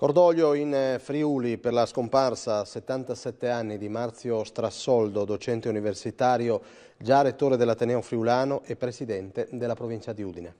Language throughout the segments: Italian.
Cordoglio in eh, Friuli per la scomparsa a 77 anni di Marzio Strassoldo, docente universitario, già rettore dell'Ateneo Friulano e presidente della provincia di Udine.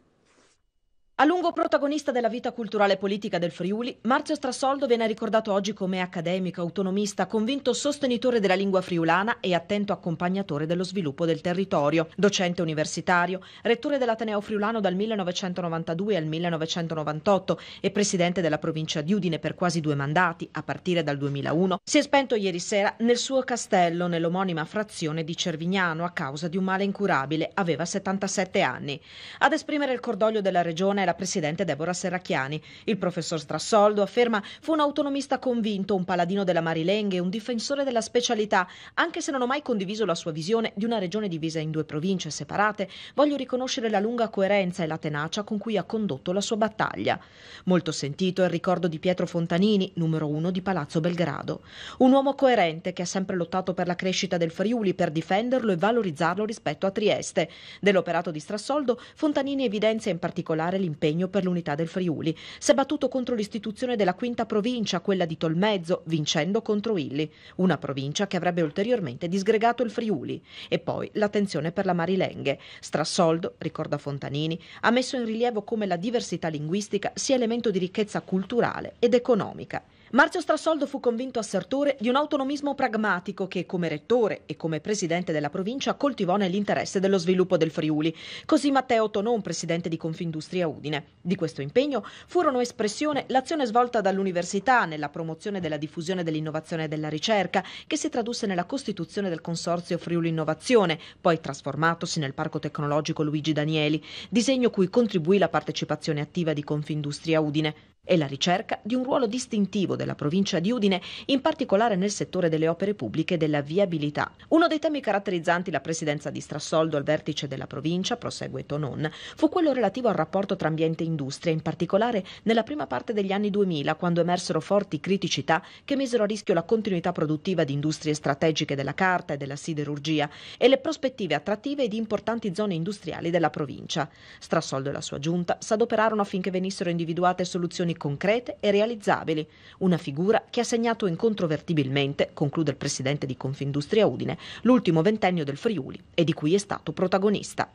A lungo protagonista della vita culturale e politica del Friuli, Marzio Strassoldo viene ricordato oggi come accademico, autonomista, convinto sostenitore della lingua friulana e attento accompagnatore dello sviluppo del territorio. Docente universitario, rettore dell'Ateneo Friulano dal 1992 al 1998 e presidente della provincia di Udine per quasi due mandati, a partire dal 2001, si è spento ieri sera nel suo castello, nell'omonima frazione di Cervignano, a causa di un male incurabile. Aveva 77 anni. Ad esprimere il cordoglio della regione la presidente Deborah Serracchiani. Il professor Strassoldo afferma fu un autonomista convinto, un paladino della Marilenghe, un difensore della specialità. Anche se non ho mai condiviso la sua visione di una regione divisa in due province separate, voglio riconoscere la lunga coerenza e la tenacia con cui ha condotto la sua battaglia. Molto sentito è il ricordo di Pietro Fontanini, numero uno di Palazzo Belgrado. Un uomo coerente che ha sempre lottato per la crescita del Friuli, per difenderlo e valorizzarlo rispetto a Trieste. Dell'operato di Strassoldo, Fontanini evidenzia in particolare l'importanza impegno per l'unità del Friuli. Si è battuto contro l'istituzione della quinta provincia, quella di Tolmezzo, vincendo contro Illi, una provincia che avrebbe ulteriormente disgregato il Friuli. E poi l'attenzione per la Marilenghe. Strassoldo, ricorda Fontanini, ha messo in rilievo come la diversità linguistica sia elemento di ricchezza culturale ed economica. Marzio Strassoldo fu convinto assertore di un autonomismo pragmatico che, come rettore e come presidente della provincia, coltivò nell'interesse dello sviluppo del Friuli. Così Matteo Tonon, presidente di Confindustria Udine. Di questo impegno furono espressione l'azione svolta dall'università nella promozione della diffusione dell'innovazione e della ricerca, che si tradusse nella costituzione del Consorzio Friuli Innovazione, poi trasformatosi nel Parco Tecnologico Luigi Danieli, disegno cui contribuì la partecipazione attiva di Confindustria Udine e la ricerca di un ruolo distintivo della provincia di Udine, in particolare nel settore delle opere pubbliche e della viabilità. Uno dei temi caratterizzanti la presidenza di Strassoldo al vertice della provincia, prosegue Tonon, fu quello relativo al rapporto tra ambiente e industria, in particolare nella prima parte degli anni 2000, quando emersero forti criticità che misero a rischio la continuità produttiva di industrie strategiche della carta e della siderurgia e le prospettive attrattive di importanti zone industriali della provincia. Strassoldo e la sua giunta s'adoperarono affinché venissero individuate soluzioni concrete e realizzabili. Una figura che ha segnato incontrovertibilmente, conclude il presidente di Confindustria Udine, l'ultimo ventennio del Friuli e di cui è stato protagonista.